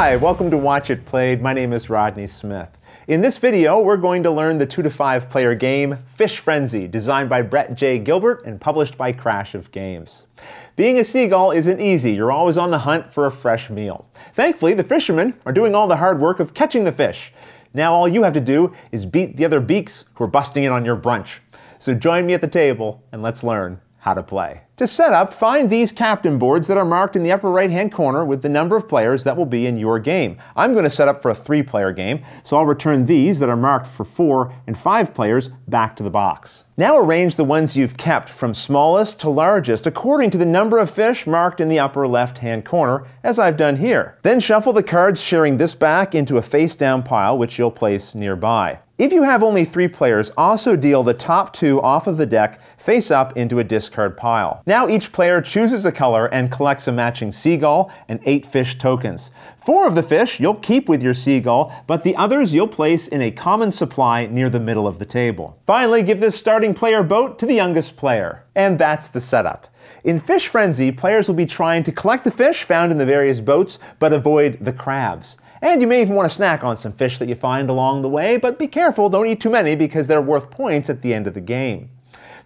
Hi, welcome to Watch It Played. My name is Rodney Smith. In this video, we're going to learn the 2 to 5 player game Fish Frenzy, designed by Brett J. Gilbert and published by Crash of Games. Being a seagull isn't easy. You're always on the hunt for a fresh meal. Thankfully, the fishermen are doing all the hard work of catching the fish. Now all you have to do is beat the other beaks who are busting in on your brunch. So join me at the table and let's learn how to play. To set up, find these captain boards that are marked in the upper right hand corner with the number of players that will be in your game. I'm going to set up for a three player game, so I'll return these that are marked for four and five players back to the box. Now arrange the ones you've kept from smallest to largest according to the number of fish marked in the upper left hand corner, as I've done here. Then shuffle the cards sharing this back into a face down pile which you'll place nearby. If you have only three players, also deal the top two off of the deck face up into a discard pile. Now each player chooses a color and collects a matching seagull and eight fish tokens. Four of the fish you'll keep with your seagull, but the others you'll place in a common supply near the middle of the table. Finally, give this starting player boat to the youngest player. And that's the setup. In Fish Frenzy, players will be trying to collect the fish found in the various boats, but avoid the crabs. And you may even want to snack on some fish that you find along the way, but be careful, don't eat too many because they're worth points at the end of the game.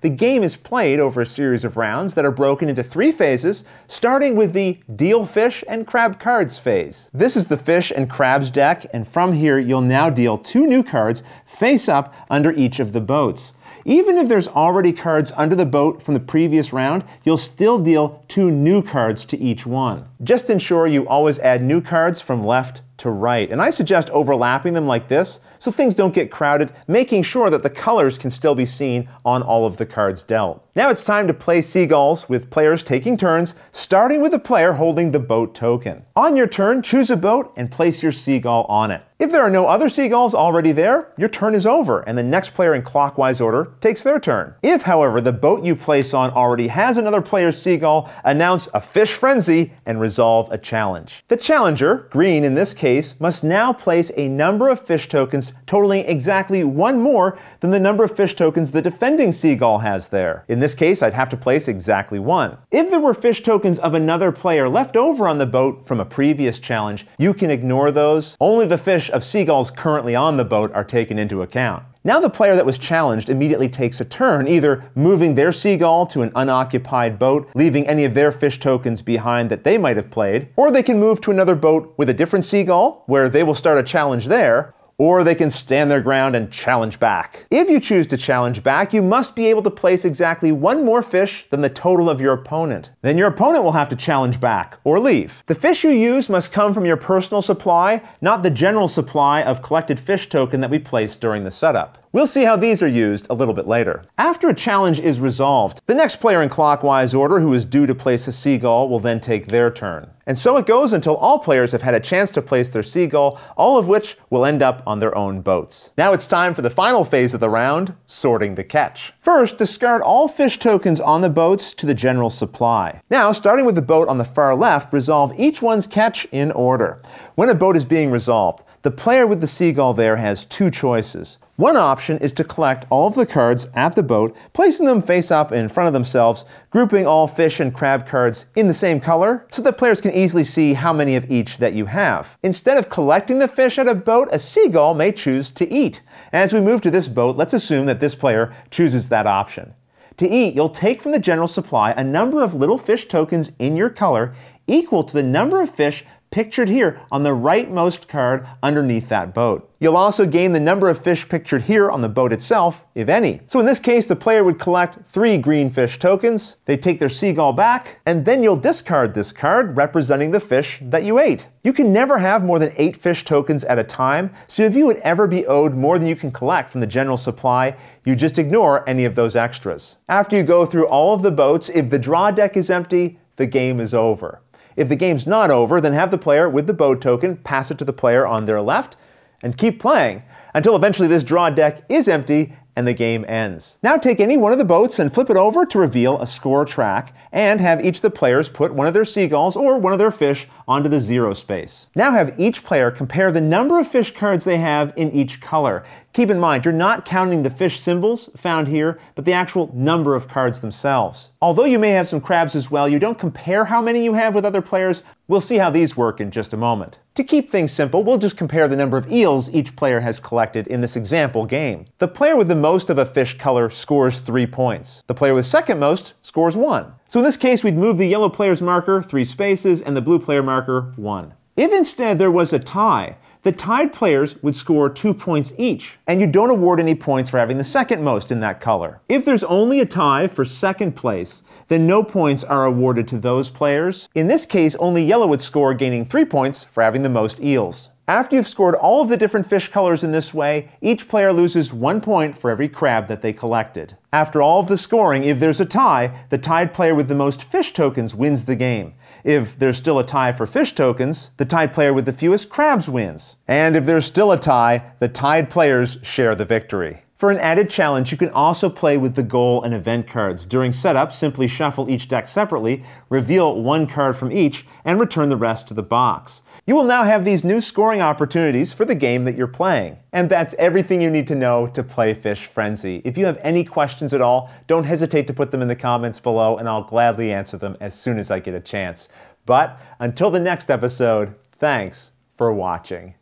The game is played over a series of rounds that are broken into three phases, starting with the deal fish and crab cards phase. This is the fish and crabs deck, and from here you'll now deal two new cards face up under each of the boats. Even if there's already cards under the boat from the previous round, you'll still deal two new cards to each one. Just ensure you always add new cards from left to right, and I suggest overlapping them like this so things don't get crowded, making sure that the colors can still be seen on all of the cards dealt. Now it's time to play Seagulls with players taking turns, starting with the player holding the boat token. On your turn, choose a boat and place your Seagull on it. If there are no other Seagulls already there, your turn is over and the next player in clockwise order takes their turn. If, however, the boat you place on already has another player's Seagull, announce a fish frenzy and resume resolve a challenge. The challenger, green in this case, must now place a number of fish tokens totaling exactly one more than the number of fish tokens the defending seagull has there. In this case, I'd have to place exactly one. If there were fish tokens of another player left over on the boat from a previous challenge, you can ignore those. Only the fish of seagulls currently on the boat are taken into account. Now the player that was challenged immediately takes a turn, either moving their seagull to an unoccupied boat, leaving any of their fish tokens behind that they might have played, or they can move to another boat with a different seagull, where they will start a challenge there, or they can stand their ground and challenge back. If you choose to challenge back, you must be able to place exactly one more fish than the total of your opponent. Then your opponent will have to challenge back or leave. The fish you use must come from your personal supply, not the general supply of collected fish token that we placed during the setup. We'll see how these are used a little bit later. After a challenge is resolved, the next player in clockwise order who is due to place a seagull will then take their turn. And so it goes until all players have had a chance to place their seagull, all of which will end up on their own boats. Now it's time for the final phase of the round, sorting the catch. First, discard all fish tokens on the boats to the general supply. Now, starting with the boat on the far left, resolve each one's catch in order. When a boat is being resolved, the player with the seagull there has two choices. One option is to collect all of the cards at the boat, placing them face up in front of themselves, grouping all fish and crab cards in the same color so that players can easily see how many of each that you have. Instead of collecting the fish at a boat, a seagull may choose to eat. As we move to this boat, let's assume that this player chooses that option. To eat, you'll take from the general supply a number of little fish tokens in your color equal to the number of fish pictured here on the rightmost card underneath that boat. You'll also gain the number of fish pictured here on the boat itself, if any. So in this case, the player would collect three green fish tokens, they take their seagull back, and then you'll discard this card representing the fish that you ate. You can never have more than eight fish tokens at a time, so if you would ever be owed more than you can collect from the general supply, you just ignore any of those extras. After you go through all of the boats, if the draw deck is empty, the game is over. If the game's not over, then have the player with the bow token pass it to the player on their left and keep playing until eventually this draw deck is empty and the game ends. Now take any one of the boats and flip it over to reveal a score track, and have each of the players put one of their seagulls or one of their fish onto the zero space. Now have each player compare the number of fish cards they have in each color. Keep in mind, you're not counting the fish symbols found here, but the actual number of cards themselves. Although you may have some crabs as well, you don't compare how many you have with other players, We'll see how these work in just a moment. To keep things simple, we'll just compare the number of eels each player has collected in this example game. The player with the most of a fish color scores 3 points. The player with second most scores 1. So in this case, we'd move the yellow player's marker 3 spaces and the blue player marker 1. If instead there was a tie, the tied players would score two points each, and you don't award any points for having the second most in that color. If there's only a tie for second place, then no points are awarded to those players. In this case, only yellow would score, gaining 3 points for having the most eels. After you've scored all of the different fish colors in this way, each player loses one point for every crab that they collected. After all of the scoring, if there's a tie, the tied player with the most fish tokens wins the game. If there's still a tie for fish tokens, the tied player with the fewest crabs wins. And if there's still a tie, the tied players share the victory. For an added challenge, you can also play with the goal and event cards. During setup, simply shuffle each deck separately, reveal one card from each, and return the rest to the box. You will now have these new scoring opportunities for the game that you're playing. And that's everything you need to know to play Fish Frenzy. If you have any questions at all, don't hesitate to put them in the comments below, and I'll gladly answer them as soon as I get a chance. But until the next episode, thanks for watching.